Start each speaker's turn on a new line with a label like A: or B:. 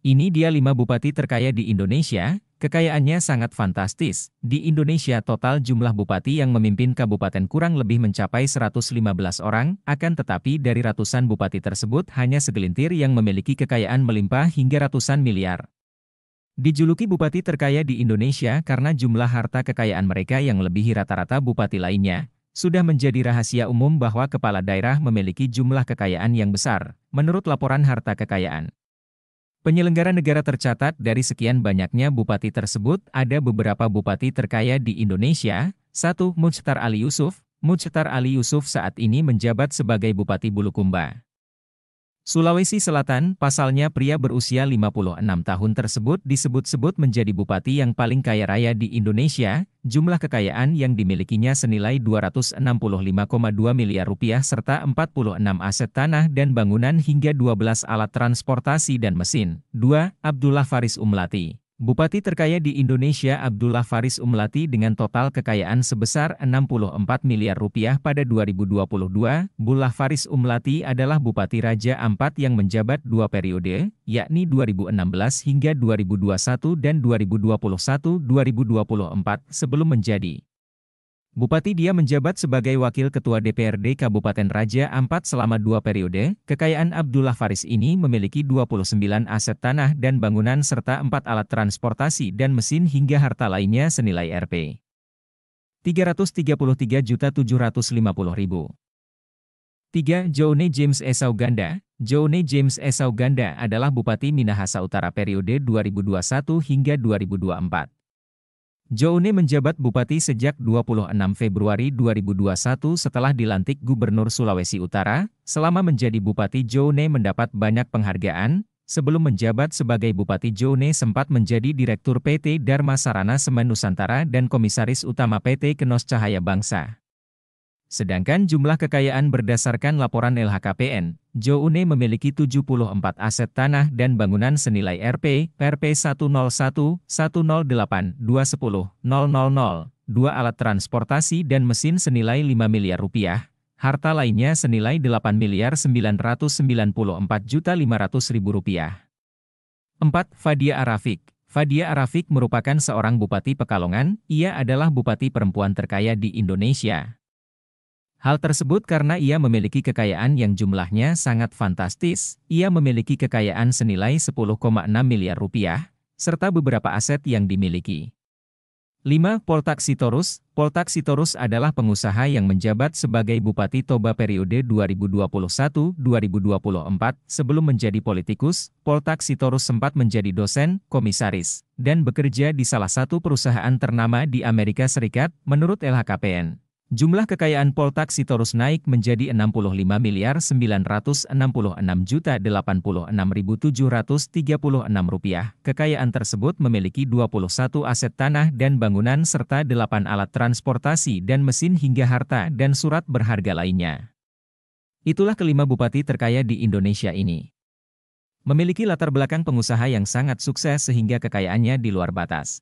A: Ini dia lima bupati terkaya di Indonesia, kekayaannya sangat fantastis. Di Indonesia total jumlah bupati yang memimpin kabupaten kurang lebih mencapai 115 orang, akan tetapi dari ratusan bupati tersebut hanya segelintir yang memiliki kekayaan melimpah hingga ratusan miliar. Dijuluki bupati terkaya di Indonesia karena jumlah harta kekayaan mereka yang lebih rata-rata bupati lainnya, sudah menjadi rahasia umum bahwa kepala daerah memiliki jumlah kekayaan yang besar, menurut laporan harta kekayaan. Penyelenggara negara tercatat dari sekian banyaknya bupati tersebut ada beberapa bupati terkaya di Indonesia. Satu, Mujtar Ali Yusuf Mujtar Ali Yusuf saat ini menjabat sebagai Bupati Bulukumba. Sulawesi Selatan, pasalnya pria berusia 56 tahun tersebut disebut-sebut menjadi bupati yang paling kaya raya di Indonesia, jumlah kekayaan yang dimilikinya senilai 265,2 miliar rupiah serta 46 aset tanah dan bangunan hingga 12 alat transportasi dan mesin. 2. Abdullah Faris Umlati Bupati terkaya di Indonesia Abdullah Faris Umlati dengan total kekayaan sebesar 64 miliar rupiah pada 2022, Bullah Faris Umlati adalah Bupati Raja Ampat yang menjabat dua periode, yakni 2016 hingga 2021 dan 2021-2024 sebelum menjadi Bupati dia menjabat sebagai Wakil Ketua DPRD Kabupaten Raja Ampat selama dua periode, kekayaan Abdullah Faris ini memiliki 29 aset tanah dan bangunan serta empat alat transportasi dan mesin hingga harta lainnya senilai Rp. 333.750.000. Tiga Joune James Esau Ganda Joune James Esau Ganda adalah Bupati Minahasa Utara periode 2021 hingga 2024. Jouni menjabat bupati sejak 26 Februari 2021 setelah dilantik Gubernur Sulawesi Utara. Selama menjadi bupati Jouni mendapat banyak penghargaan. Sebelum menjabat sebagai bupati Jouni sempat menjadi direktur PT Dharma Sarana Semen Nusantara dan komisaris utama PT Kenos Cahaya Bangsa. Sedangkan jumlah kekayaan berdasarkan laporan LHKPN, Joune memiliki 74 aset tanah dan bangunan senilai Rp, Rp 101, 108, 210, 000, dua alat transportasi dan mesin senilai 5 miliar rupiah, harta lainnya senilai 8 miliar 994 juta 500 ribu rupiah. 4. Fadia Arafik Fadia Arafik merupakan seorang bupati Pekalongan, ia adalah bupati perempuan terkaya di Indonesia. Hal tersebut karena ia memiliki kekayaan yang jumlahnya sangat fantastis, ia memiliki kekayaan senilai 10,6 miliar rupiah, serta beberapa aset yang dimiliki. 5. Poltak Sitorus Poltak Sitorus adalah pengusaha yang menjabat sebagai Bupati Toba periode 2021-2024. Sebelum menjadi politikus, Poltak Sitorus sempat menjadi dosen, komisaris, dan bekerja di salah satu perusahaan ternama di Amerika Serikat, menurut LHKPN. Jumlah kekayaan Poltak Sitorus naik menjadi 65 miliar 966 juta 86.736 rupiah. Kekayaan tersebut memiliki 21 aset tanah dan bangunan serta 8 alat transportasi dan mesin hingga harta dan surat berharga lainnya. Itulah kelima bupati terkaya di Indonesia ini. Memiliki latar belakang pengusaha yang sangat sukses sehingga kekayaannya di luar batas.